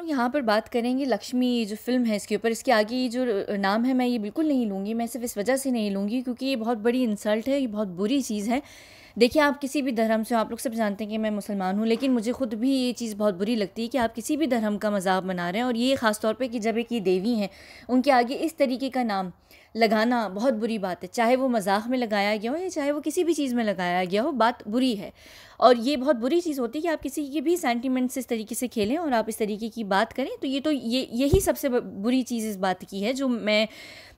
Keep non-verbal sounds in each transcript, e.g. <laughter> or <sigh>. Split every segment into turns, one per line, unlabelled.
लोग यहाँ पर बात करेंगे लक्ष्मी जो फिल्म है इसके ऊपर इसके आगे जो नाम है मैं ये बिल्कुल नहीं लूँगी मैं सिर्फ इस वजह से नहीं लूँगी क्योंकि ये बहुत बड़ी इंसल्ट है ये बहुत बुरी चीज़ है देखिए आप किसी भी धर्म से आप लोग सब जानते हैं कि मैं मुसलमान हूँ लेकिन मुझे खुद भी ये चीज़ बहुत बुरी लगती है कि आप किसी भी धर्म का मजाक बना रहे हैं और ये ख़ास तौर कि जब एक ये देवी हैं उनके आगे इस तरीके का नाम लगाना बहुत बुरी बात है चाहे वो मजाक में लगाया गया हो या चाहे वो किसी भी चीज़ में लगाया गया हो बात बुरी है और ये बहुत बुरी चीज़ होती है कि आप किसी के भी सेंटिमेंट्स इस तरीके से खेलें और आप इस तरीके की बात करें तो ये तो ये यही सबसे बुरी चीज़ इस बात की है जो मैं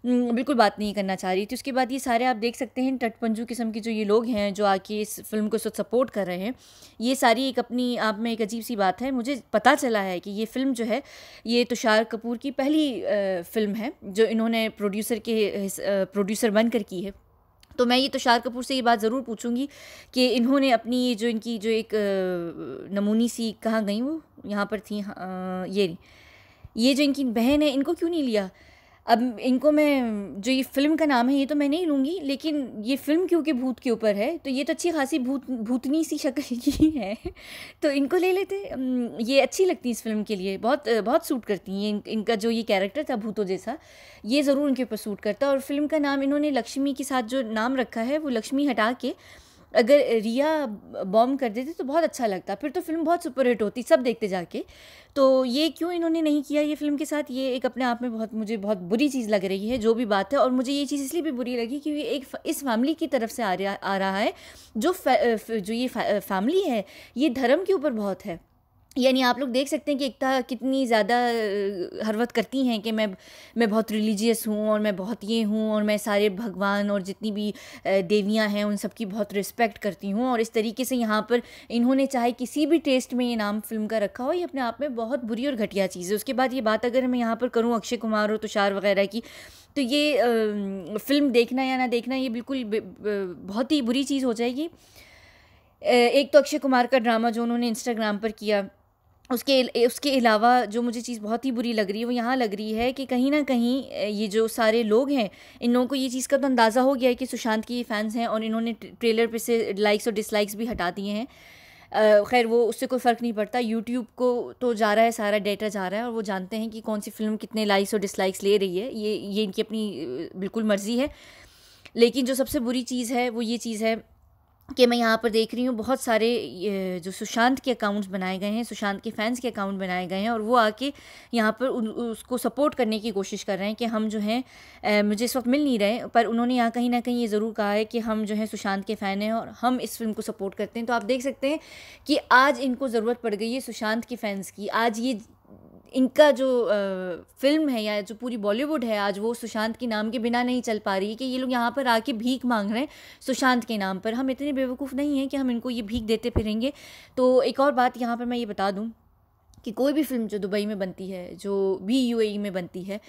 बिल्कुल बात नहीं करना चाह रही थी उसके बाद ये सारे आप देख सकते हैं टटपंजू किस्म के जो ये लोग हैं जो आके इस फिल्म को सपोर्ट कर रहे हैं ये सारी एक अपनी आप में एक अजीब सी बात है मुझे पता चला है कि ये फिल्म जो है ये तुषार कपूर की पहली फिल्म है जो इन्होंने प्रोड्यूसर के प्रोड्यूसर बनकर की है तो मैं ये तुषार कपूर से ये बात ज़रूर पूछूंगी कि इन्होंने अपनी ये जो इनकी जो एक नमूनी सी कहाँ गई वो यहाँ पर थी हाँ, ये नहीं ये जो इनकी बहन है इनको क्यों नहीं लिया अब इनको मैं जो ये फ़िल्म का नाम है ये तो मैं नहीं लूँगी लेकिन ये फ़िल्म क्योंकि भूत के ऊपर है तो ये तो अच्छी खासी भूत भूतनी सी शक्ल <laughs> की है तो इनको ले लेते ये अच्छी लगती इस फिल्म के लिए बहुत बहुत सूट करती हैं इन इनका जो ये कैरेक्टर था भूतों जैसा ये ज़रूर उनके ऊपर सूट करता और फिल्म का नाम इन्होंने लक्ष्मी के साथ जो नाम रखा है वो लक्ष्मी हटा के अगर रिया बॉम्ब कर देती तो बहुत अच्छा लगता फिर तो फिल्म बहुत सुपरहिट होती सब देखते जाके तो ये क्यों इन्होंने नहीं किया ये फिल्म के साथ ये एक अपने आप में बहुत मुझे बहुत बुरी चीज़ लग रही है जो भी बात है और मुझे ये चीज़ इसलिए भी बुरी लगी क्योंकि एक इस फैमिली की तरफ से आ रहा आ रहा है जो फै, जो ये फै, फैमिली है ये धर्म के ऊपर बहुत है यानी आप लोग देख सकते हैं कि एकता कितनी ज़्यादा हरवत करती हैं कि मैं मैं बहुत रिलीजियस हूँ और मैं बहुत ये हूँ और मैं सारे भगवान और जितनी भी देवियाँ हैं उन सब की बहुत रिस्पेक्ट करती हूँ और इस तरीके से यहाँ पर इन्होंने चाहे किसी भी टेस्ट में ये नाम फिल्म का रखा हो ये अपने आप में बहुत बुरी और घटिया चीज़ है उसके बाद ये बात अगर मैं यहाँ पर करूँ अक्षय कुमार और तुषार तो वगैरह की तो ये फिल्म देखना या ना देखना ये बिल्कुल बहुत ही बुरी चीज़ हो जाएगी एक तो अक्षय कुमार का ड्रामा जो उन्होंने इंस्टाग्राम पर किया उसके उसके अलावा जो मुझे चीज़ बहुत ही बुरी लग रही है वो यहाँ लग रही है कि कहीं ना कहीं ये जो सारे लोग हैं इन लोगों को ये चीज़ का तो अंदाज़ा हो गया है कि सुशांत की ये फ़ैन्स हैं और इन्होंने ट्रेलर पे से लाइक्स और डिसलाइक्स भी हटा दिए हैं खैर वो उससे कोई फ़र्क नहीं पड़ता यूट्यूब को तो जा रहा है सारा डेटा जा रहा है और वो जानते हैं कि कौन सी फिल्म कितने लाइक्स और डिसलाइक्स ले रही है ये ये इनकी अपनी बिल्कुल मर्ज़ी है लेकिन जो सबसे बुरी चीज़ है वो ये चीज़ है कि मैं यहाँ पर देख रही हूँ बहुत सारे जो सुशांत के अकाउंट्स बनाए गए हैं सुशांत के फैंस के अकाउंट बनाए गए हैं और वो आके यहाँ पर उसको सपोर्ट करने की कोशिश कर रहे हैं कि हम जो हैं मुझे इस वक्त मिल नहीं रहे पर उन्होंने यहाँ कहीं ना कहीं ये ज़रूर कहा है कि हम जो हैं सुशांत के फ़ैन हैं और हम इस फिल्म को सपोर्ट करते हैं तो आप देख सकते हैं कि आज इनको ज़रूरत पड़ गई है सुशांत के फैंस की आज ये इनका जो फिल्म है या जो पूरी बॉलीवुड है आज वो सुशांत के नाम के बिना नहीं चल पा रही है कि ये लोग यहाँ पर आके भीख मांग रहे हैं सुशांत के नाम पर हम इतने बेवकूफ़ नहीं हैं कि हम इनको ये भीख देते फिरेंगे तो एक और बात यहाँ पर मैं ये बता दूँ कि कोई भी फिल्म जो दुबई में बनती है जो भी यू में बनती है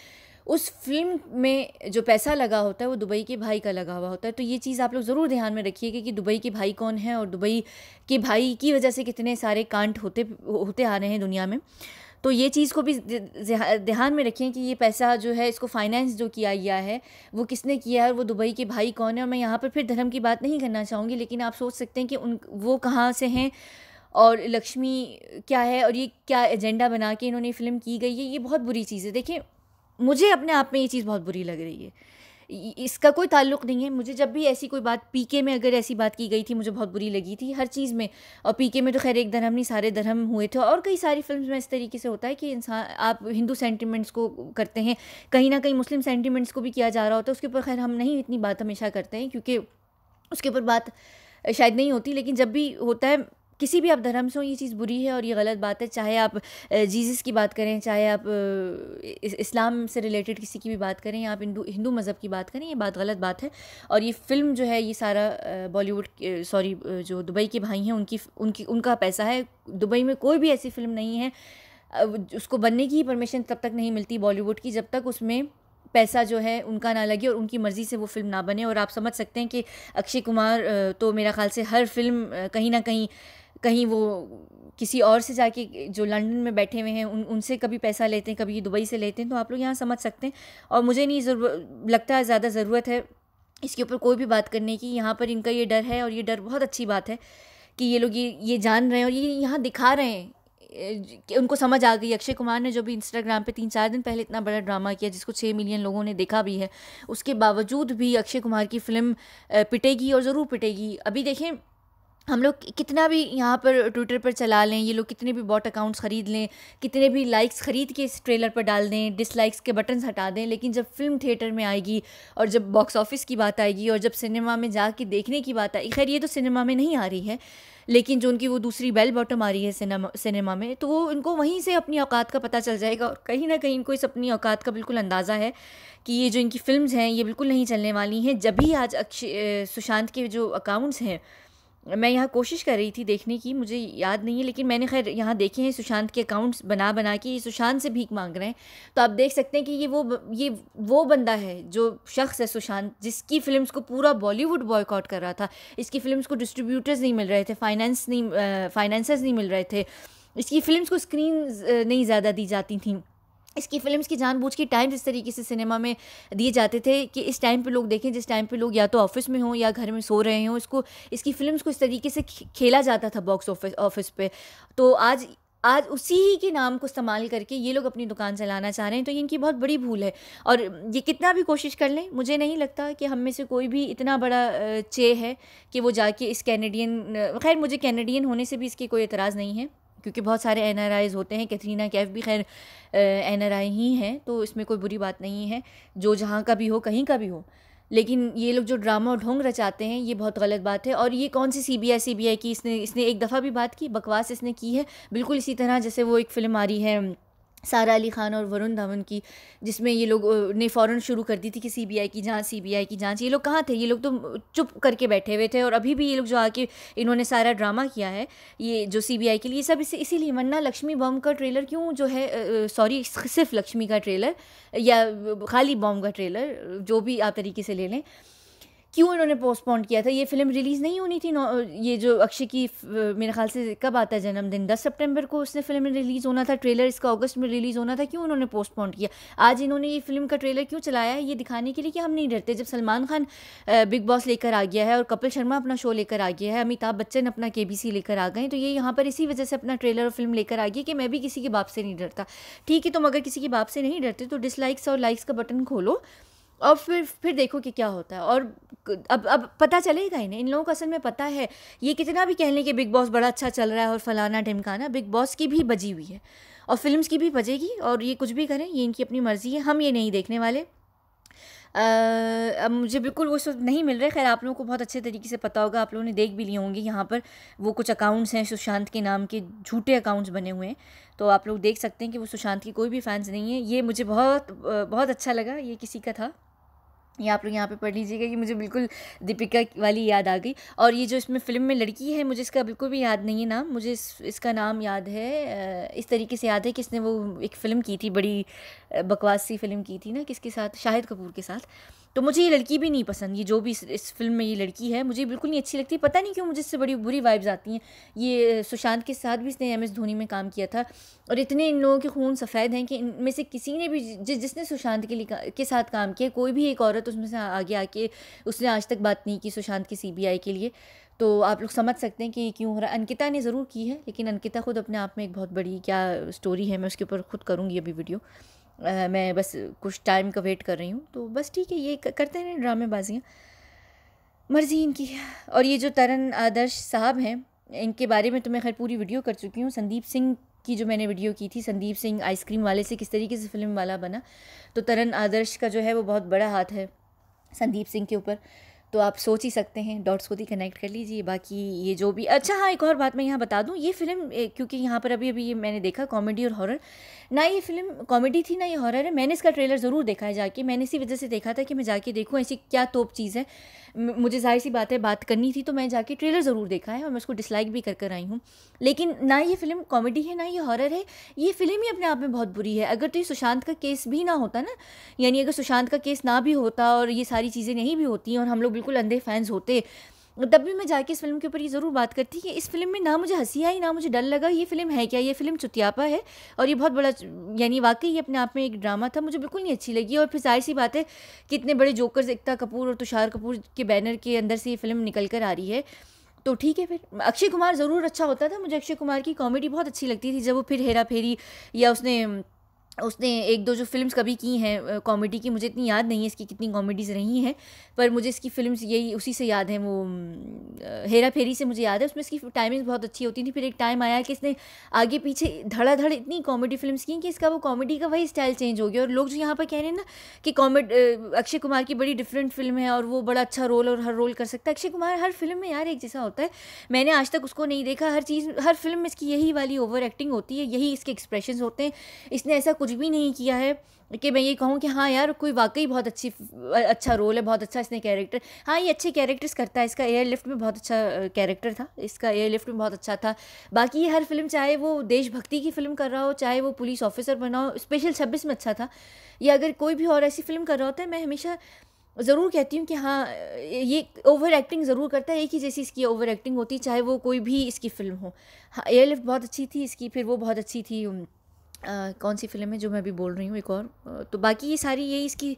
उस फिल्म में जो पैसा लगा होता है वो दुबई के भाई का लगा हुआ होता है तो ये चीज़ आप लोग ज़रूर ध्यान में रखिएगा कि दुबई के भाई कौन है और दुबई के भाई की वजह से कितने सारे कांट होते होते आ रहे हैं दुनिया में तो ये चीज़ को भी ध्यान में रखें कि ये पैसा जो है इसको फाइनेंस जो किया गया है वो किसने किया है वो दुबई के भाई कौन है और मैं यहाँ पर फिर धर्म की बात नहीं करना चाहूँगी लेकिन आप सोच सकते हैं कि उन वो कहाँ से हैं और लक्ष्मी क्या है और ये क्या एजेंडा बना के इन्होंने फ़िल्म की गई है ये बहुत बुरी चीज़ है देखिए मुझे अपने आप में ये चीज़ बहुत बुरी लग रही है इसका कोई ताल्लुक नहीं है मुझे जब भी ऐसी कोई बात पीके में अगर ऐसी बात की गई थी मुझे बहुत बुरी लगी थी हर चीज़ में और पीके में तो खैर एक धर्म नहीं सारे धर्म हुए थे और कई सारी फिल्म में इस तरीके से होता है कि इंसान आप हिंदू सेंटिमेंट्स को करते हैं कहीं ना कहीं मुस्लिम सेंटिमेंट्स को भी किया जा रहा होता है उसके ऊपर खैर हम नहीं इतनी बात हमेशा करते हैं क्योंकि उसके ऊपर बात शायद नहीं होती लेकिन जब भी होता है किसी भी आप धर्म से हो ये चीज़ बुरी है और ये गलत बात है चाहे आप जीसस की बात करें चाहे आप इस, इस्लाम से रिलेटेड किसी की भी बात करें या आप हिंदू हिंदू मज़हब की बात करें ये बात गलत बात है और ये फ़िल्म जो है ये सारा बॉलीवुड सॉरी जो दुबई के भाई हैं उनकी उनकी उनका पैसा है दुबई में कोई भी ऐसी फ़िल्म नहीं है उसको बनने की परमिशन तब तक नहीं मिलती बॉलीवुड की जब तक उसमें पैसा जो है उनका ना लगे और उनकी मर्ज़ी से वो फिल्म ना बने और आप समझ सकते हैं कि अक्षय कुमार तो मेरा ख्याल से हर फिल्म कहीं ना कहीं कहीं वो किसी और से जाके जो लंदन में बैठे हुए हैं उन उनसे कभी पैसा लेते हैं कभी दुबई से लेते हैं तो आप लोग यहाँ समझ सकते हैं और मुझे नहीं ज़रूर लगता है ज़्यादा ज़रूरत है इसके ऊपर कोई भी बात करने की यहाँ पर इनका ये डर है और ये डर बहुत अच्छी बात है कि ये लोग ये ये जान रहे हैं और ये यहाँ दिखा रहे हैं कि उनको समझ आ गई अक्षय कुमार ने जो भी इंस्टाग्राम पे तीन चार दिन पहले इतना बड़ा ड्रामा किया जिसको छः मिलियन लोगों ने देखा भी है उसके बावजूद भी अक्षय कुमार की फिल्म पिटेगी और ज़रूर पिटेगी अभी देखें हम लोग कितना भी यहाँ पर ट्विटर पर चला लें ये लोग कितने भी बॉट अकाउंट्स ख़रीद लें कितने भी लाइक्स ख़रीद के इस ट्रेलर पर डाल दें डिसलाइक्स के बटन्स हटा दें लेकिन जब फिल्म थिएटर में आएगी और जब बॉक्स ऑफिस की बात आएगी और जब सिनेमा में जा के देखने की बात आएगी खैर ये तो सिनेमा में नहीं आ रही है लेकिन जो उनकी वो दूसरी बेल बॉटम आ रही है सिनेमा सिनेमा में तो वो इनको वहीं से अपनी औकात का पता चल जाएगा और कहीं ना कहीं इनको इस अपनी औकात का बिल्कुल अंदाज़ा है कि ये जो इनकी फ़िल्म हैं ये बिल्कुल नहीं चलने वाली हैं जब भी आज अक्षय सुशांत के जो अकाउंट्स हैं मैं यहाँ कोशिश कर रही थी देखने की मुझे याद नहीं है लेकिन मैंने खैर यहाँ देखे हैं सुशांत के अकाउंट्स बना बना के ये सुशांत से भीख मांग रहे हैं तो आप देख सकते हैं कि ये वो ये वो बंदा है जो शख्स है सुशांत जिसकी फ़िल्म्स को पूरा बॉलीवुड बॉयकॉट कर रहा था इसकी फ़िल्म्स को डिस्ट्रीब्यूटर्स नहीं मिल रहे थे फाइनेंस नहीं फाइनेंसर्स नहीं मिल रहे थे इसकी फ़िल्म्स को स्क्रीन नहीं ज़्यादा दी जाती थी इसकी फिल्म्स की जानबूझ के टाइम इस तरीके से सिनेमा में दिए जाते थे कि इस टाइम पे लोग देखें जिस टाइम पे लोग या तो ऑफिस में हों या घर में सो रहे हों इसको इसकी फिल्म्स को इस तरीके से खेला जाता था बॉक्स ऑफिस ऑफिस पे तो आज आज उसी ही के नाम को इस्तेमाल करके ये लोग अपनी दुकान चलाना चाह रहे हैं तो ये इनकी बहुत बड़ी भूल है और ये कितना भी कोशिश कर लें मुझे नहीं लगता कि हम में से कोई भी इतना बड़ा चे है कि वो जाके इस कैनेडियन खैर मुझे कैनेडियन होने से भी इसकी कोई एतराज़ नहीं है क्योंकि बहुत सारे एन होते हैं कैथरीना कैफ भी खैर एन ही हैं तो इसमें कोई बुरी बात नहीं है जो जहाँ का भी हो कहीं का भी हो लेकिन ये लोग जो ड्रामा और ढोंग रचाते हैं ये बहुत गलत बात है और ये कौन सी C B I C B I की इसने इसने एक दफ़ा भी बात की बकवास इसने की है बिल्कुल इसी तरह जैसे वो एक फिल्म आ रही है सारा अली खान और वरुण धवन की जिसमें ये लोग ने फ़ौरन शुरू कर दी थी कि सीबीआई की जांच सीबीआई की जांच ये लोग कहाँ थे ये लोग तो चुप करके बैठे हुए थे और अभी भी ये लोग जो आके इन्होंने सारा ड्रामा किया है ये जो सीबीआई के लिए सब इसी इसीलिए वरना लक्ष्मी बम का ट्रेलर क्यों जो है सॉरी सिर्फ लक्ष्मी का ट्रेलर या खाली बॉम का ट्रेलर जो भी आप तरीके से ले लें क्यों इन्होंने पोस्टपोन किया था ये फिल्म रिलीज़ नहीं होनी थी ये जो अक्षय की मेरे ख्याल से कब आता है जन्मदिन 10 सितंबर को उसने फिल्म में रिलीज़ होना था ट्रेलर इसका अगस्त में रिलीज़ होना था क्यों उन्होंने पोस्टपोन किया आज इन्होंने ये फिल्म का ट्रेलर क्यों चलाया है ये दिखाने के लिए कि हम नहीं डरते जब सलमान खान बिग बॉस लेकर आ गया है और कपिल शर्मा अपना शो लेकर आ गया है अमिताभ बच्चन अपना के लेकर आ गए तो ये यहाँ पर इसी वजह से अपना ट्रेलर और फिल्म लेकर आ गई कि मैं भी किसी के बाप से नहीं डरता ठीक है तुम अगर किसी के बाप से नहीं डरते तो डिसलाइक्स और लाइक्स का बटन खोलो और फिर फिर देखो कि क्या होता है और अब अब पता चलेगा ही नहीं इन लोगों को असल में पता है ये कितना भी कह लें कि बिग बॉस बड़ा अच्छा चल रहा है और फलाना ढिमकाना बिग बॉस की भी बजी हुई है और फिल्म की भी बजेगी और ये कुछ भी करें ये इनकी अपनी मर्ज़ी है हम ये नहीं देखने वाले आ, मुझे बिल्कुल वो सब नहीं मिल रहा है खैर आप लोगों को बहुत अच्छे तरीके से पता होगा आप लोगों ने देख भी लिए होंगे यहाँ पर वो कुछ अकाउंट्स हैं सुशांत के नाम के झूठे अकाउंट्स बने हुए हैं तो आप लोग देख सकते हैं कि वो सुशांत की कोई भी फैंस नहीं है ये मुझे बहुत बहुत अच्छा लगा ये किसी का था ये आप लोग यहाँ पे पढ़ लीजिएगा कि मुझे बिल्कुल दीपिका वाली याद आ गई और ये जो इसमें फिल्म में लड़की है मुझे इसका बिल्कुल भी याद नहीं है नाम मुझे इस, इसका नाम याद है इस तरीके से याद है कि इसने वो एक फ़िल्म की थी बड़ी बकवास सी फिल्म की थी ना किसके साथ शाहिद कपूर के साथ तो मुझे ये लड़की भी नहीं पसंद ये जो भी इस, फिल्म में ये लड़की है मुझे बिल्कुल नहीं अच्छी लगती पता नहीं क्यों मुझे इससे बड़ी बुरी वाइब्स आती हैं ये सुशांत के साथ भी इसने एम एस धोनी में काम किया था और इतने इन लोगों के खून सफ़ेद हैं कि इनमें से किसी ने भी जिस जिसने सुशांत के लिए के साथ काम किया कोई भी एक औरत उसमें से आगे आके उसने आज तक बात नहीं की सुशांत की सी के लिए तो आप लोग समझ सकते हैं कि क्यों हो रहा है अंकिता ने ज़रूर की है लेकिन अंकिता खुद अपने आप में एक बहुत बड़ी क्या स्टोरी है मैं उसके ऊपर खुद करूँगी अभी वीडियो आ, मैं बस कुछ टाइम का वेट कर रही हूँ तो बस ठीक है ये करते हैं ड्रामेबाजियाँ मर्जी इनकी और ये जो तरन आदर्श साहब हैं इनके बारे में तो मैं खैर पूरी वीडियो कर चुकी हूँ संदीप सिंह की जो मैंने वीडियो की थी संदीप सिंह आइसक्रीम वाले से किस तरीके से फिल्म वाला बना तो तरन आदर्श का जो है वो बहुत बड़ा हाथ है संदीप सिंह के ऊपर तो आप सोच ही सकते हैं डॉट्स को ही कनेक्ट कर लीजिए बाकी ये जो भी अच्छा हाँ एक और बात मैं यहाँ बता दूँ ये फिल्म क्योंकि यहाँ पर अभी अभी ये मैंने देखा कॉमेडी और हॉरर ना ये फिल्म कॉमेडी थी ना ये हॉरर है मैंने इसका ट्रेलर ज़रूर देखा है जाके मैंने इसी वजह से देखा था कि मैं जाके देखूँ ऐसी क्या तोप चीज़ है मुझे जाहिर सी बात है बात करनी थी तो मैं जाके ट्रेलर ज़रूर देखा है और मैं उसको डिसलाइक भी कर कर आई हूँ लेकिन ना ये फिल्म कॉमेडी है ना ये हॉरर है ये फिल्म ही अपने आप में बहुत बुरी है अगर तो ये सुशांत का केस भी ना होता ना यानी अगर सुशांत का केस ना भी होता और ये सारी चीज़ें नहीं भी होती और हम लोग बिल्कुल अंधे फैंस होते तब भी मैं जाके इस फिल्म के ऊपर ये ज़रूर बात करती कि इस फिल्म में ना मुझे हंसी आई ना मुझे डर लगा ये फिल्म है क्या ये फिल्म चुतियापा है और ये बहुत बड़ा यानी वाकई ये अपने आप में एक ड्रामा था मुझे बिल्कुल नहीं अच्छी लगी और फिर जाहिर सी बात है कि इतने बड़े जोकर्स एकता कपूर और तुषार कपूर के बैनर के अंदर से ये फिल्म निकल कर आ रही है तो ठीक है फिर अक्षय कुमार ज़रूर अच्छा होता था मुझे अक्षय कुमार की कॉमेडी बहुत अच्छी लगती थी जब वो फिर हेरा फेरी या उसने उसने एक दो जो फिल्म्स कभी की हैं कॉमेडी की मुझे इतनी याद नहीं है इसकी कितनी कॉमेडीज़ रही हैं पर मुझे इसकी फिल्म्स यही उसी से याद हैं वो हेरा फेरी से मुझे याद है उसमें इसकी टाइमिंग बहुत अच्छी होती थी फिर एक टाइम आया कि इसने आगे पीछे धड़ाधड़ इतनी कॉमेडी फिल्म्स की कि इसका वो कॉमेडी का वही स्टाइल चेंज हो गया और लोग जो यहाँ पर कह रहे हैं ना कि कॉमेड अक्षय कुमार की बड़ी डिफरेंट फिल्म है और वो बड़ा अच्छा रोल और हर रोल कर सकता है अक्षय कुमार हर फिल्म में यार एक जैसा होता है मैंने आज तक उसको नहीं देखा हर चीज़ हर फिल्म में इसकी यही वाली ओवर एक्टिंग होती है यही इसके एक्सप्रेशन होते हैं इसने ऐसा कुछ भी नहीं किया है कि मैं ये कहूँ कि हाँ यार कोई वाकई बहुत अच्छी अच्छा रोल है बहुत अच्छा इसने कैरेक्टर हाँ ये अच्छे कैरेक्टर्स करता है इसका एयर लिफ्ट में बहुत अच्छा कैरेक्टर था इसका एयर लिफ्ट में बहुत अच्छा था बाकी ये हर फिल्म चाहे वो देशभक्ति की फिल्म कर रहा हो चाहे वो पुलिस ऑफिसर बना हो स्पेशल छब्बीस में अच्छा था या अगर कोई भी और ऐसी फिल्म कर रहा होता है मैं हमेशा ज़रूर कहती हूँ कि हाँ ये ओवर एक्टिंग ज़रूर करता है एक ही जैसी इसकी ओवर एक्टिंग होती चाहे वो कोई भी इसकी फिल्म हो हाँ एयर लिफ्ट बहुत अच्छी थी इसकी फिर वो बहुत अच्छी थी कौन सी फिल्म है जो मैं अभी बोल रही हूँ एक और तो बाकी ये सारी ये इसकी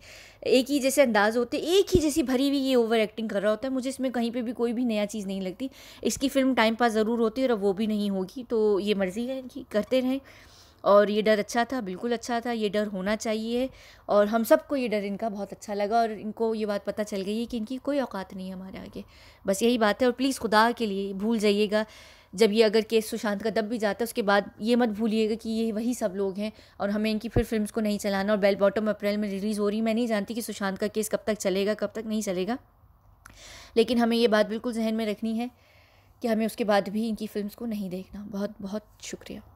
एक ही जैसे अंदाज होते एक ही जैसी भरी हुई ये ओवर एक्टिंग कर रहा होता है मुझे इसमें कहीं पे भी कोई भी नया चीज़ नहीं लगती इसकी फिल्म टाइम पास ज़रूर होती है और वो भी नहीं होगी तो ये मर्ज़ी है कि करते रहें और ये डर अच्छा था बिल्कुल अच्छा था ये डर होना चाहिए और हम सबको ये डर इनका बहुत अच्छा लगा और इनको ये बात पता चल गई है कि इनकी कोई औकात नहीं है हमारे आगे बस यही बात है और प्लीज़ खुदा के लिए भूल जाइएगा जब ये अगर केस सुशांत का दब भी जाता है उसके बाद ये मत भूलिएगा कि ये वही सब लोग हैं और हमें इनकी फिर फिल्म्स को नहीं चलाना और बेल बॉटम अप्रैल में रिलीज़ हो रही मैं नहीं जानती कि सुशांत का केस कब तक चलेगा कब तक नहीं चलेगा लेकिन हमें ये बात बिल्कुल जहन में रखनी है कि हमें उसके बाद भी इनकी फ़िल्म को नहीं देखना बहुत बहुत शुक्रिया